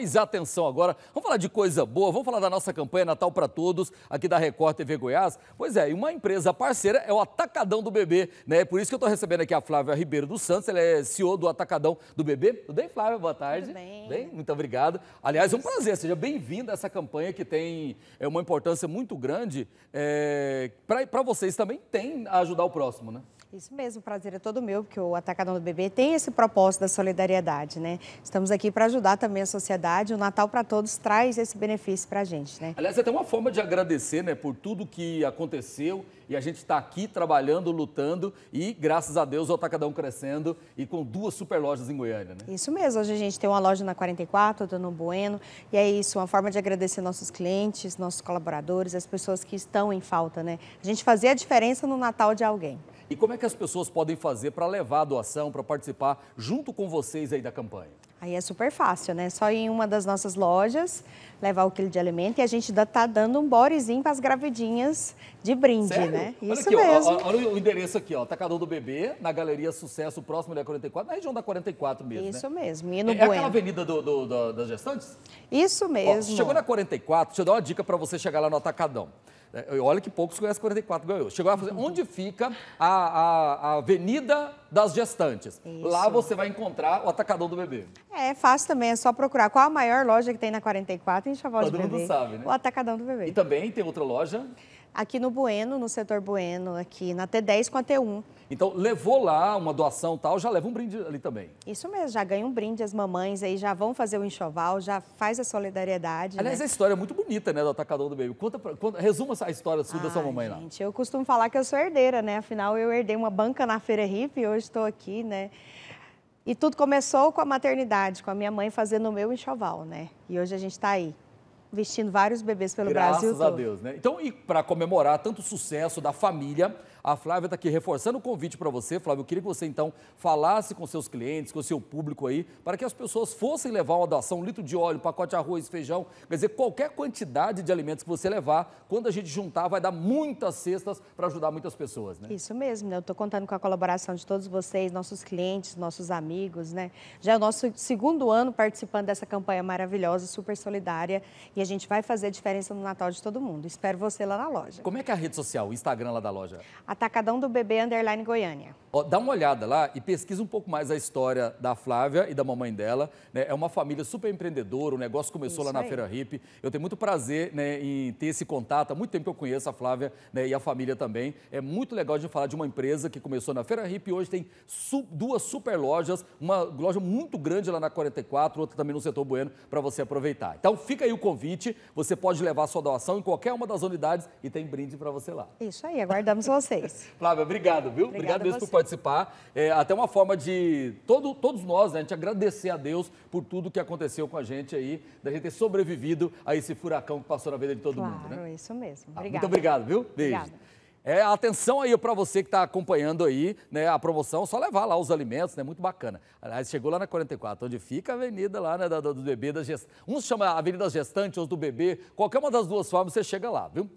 Mas atenção agora, vamos falar de coisa boa, vamos falar da nossa campanha Natal para Todos, aqui da Record TV Goiás. Pois é, e uma empresa parceira é o Atacadão do Bebê, né? É por isso que eu estou recebendo aqui a Flávia Ribeiro dos Santos, ela é CEO do Atacadão do Bebê. Tudo bem, Flávia? Boa tarde. Tudo bem. bem? Muito obrigado. Aliás, é um prazer, seja bem-vinda a essa campanha que tem é, uma importância muito grande. É, para vocês também tem a ajudar o próximo, né? Isso mesmo, prazer é todo meu, porque o Atacadão do Bebê tem esse propósito da solidariedade, né? Estamos aqui para ajudar também a sociedade, o Natal para Todos traz esse benefício para a gente, né? Aliás, é até uma forma de agradecer, né, por tudo que aconteceu e a gente está aqui trabalhando, lutando e, graças a Deus, o Atacadão crescendo e com duas super lojas em Goiânia, né? Isso mesmo, hoje a gente tem uma loja na 44, outra no Bueno, e é isso, uma forma de agradecer nossos clientes, nossos colaboradores, as pessoas que estão em falta, né? A gente fazer a diferença no Natal de alguém. E como é que as pessoas podem fazer para levar a doação, para participar junto com vocês aí da campanha? Aí é super fácil, né? Só ir em uma das nossas lojas, levar o quilo de alimento e a gente está dando um borezinho para as gravidinhas de brinde, Sério? né? Olha Isso aqui, mesmo. Ó, olha o endereço aqui, ó. Tacador do Bebê, na Galeria Sucesso, próximo da 44, na região da 44 mesmo, né? Isso né? mesmo. E no é, bueno. é aquela avenida do, do, do, das gestantes? Isso mesmo. Ó, chegou na 44, deixa eu dar uma dica para você chegar lá no Atacadão. É, olha que poucos conhecem 44 ganhou. Chegou a fazer uhum. onde fica a, a, a Avenida das Gestantes. Isso. Lá você vai encontrar o atacadão do bebê. É, é, fácil também, é só procurar qual a maior loja que tem na 44 em Chaval Todo Bebê. Todo mundo sabe, né? O atacadão do bebê. E também tem outra loja? aqui no Bueno, no setor Bueno, aqui na T10 com a T1. Então, levou lá uma doação tal, já leva um brinde ali também. Isso mesmo, já ganha um brinde, as mamães aí já vão fazer o enxoval, já faz a solidariedade. Né? Aliás, né? a história é muito bonita, né, do atacador do Baby. Conta, conta resuma essa história sua ah, da sua mamãe gente, lá. Gente, eu costumo falar que eu sou herdeira, né? Afinal, eu herdei uma banca na Feira Hip e hoje estou aqui, né? E tudo começou com a maternidade, com a minha mãe fazendo o meu enxoval, né? E hoje a gente está aí vestindo vários bebês pelo Graças Brasil. Graças a Deus, né? Então, e para comemorar tanto sucesso da família, a Flávia está aqui reforçando o convite para você. Flávia, eu queria que você então falasse com seus clientes, com o seu público aí, para que as pessoas fossem levar uma doação, um litro de óleo, um pacote de arroz, feijão, quer dizer, qualquer quantidade de alimentos que você levar, quando a gente juntar, vai dar muitas cestas para ajudar muitas pessoas, né? Isso mesmo, né? Eu estou contando com a colaboração de todos vocês, nossos clientes, nossos amigos, né? Já é o nosso segundo ano participando dessa campanha maravilhosa, super solidária e a gente vai fazer a diferença no Natal de todo mundo. Espero você lá na loja. Como é que é a rede social, o Instagram lá da loja? Atacadão do Bebê Underline Goiânia. Ó, dá uma olhada lá e pesquisa um pouco mais a história da Flávia e da mamãe dela. Né? É uma família super empreendedora, o negócio começou Isso lá na aí. Feira Hip. Eu tenho muito prazer né, em ter esse contato. Há muito tempo que eu conheço a Flávia né, e a família também. É muito legal de falar de uma empresa que começou na Feira Hip e hoje tem su duas super lojas, uma loja muito grande lá na 44, outra também no setor Bueno, para você aproveitar. Então fica aí o convite você pode levar sua doação em qualquer uma das unidades e tem brinde para você lá. Isso aí, aguardamos vocês. Flávia, obrigado, viu? obrigado mesmo você. por participar. É, até uma forma de todo, todos nós, né, a gente agradecer a Deus por tudo que aconteceu com a gente aí, da gente ter sobrevivido a esse furacão que passou na vida de todo né? claro, mundo. Claro, né? isso mesmo. Ah, Obrigada. Ah, muito obrigado, viu? Beijo. Obrigada. É, atenção aí para você que está acompanhando aí né, a promoção, só levar lá os alimentos, né, muito bacana. Aliás, chegou lá na 44, onde fica a avenida lá né, do, do bebê, da gest... uns chama Avenida Gestante, outros do bebê, qualquer uma das duas formas você chega lá, viu?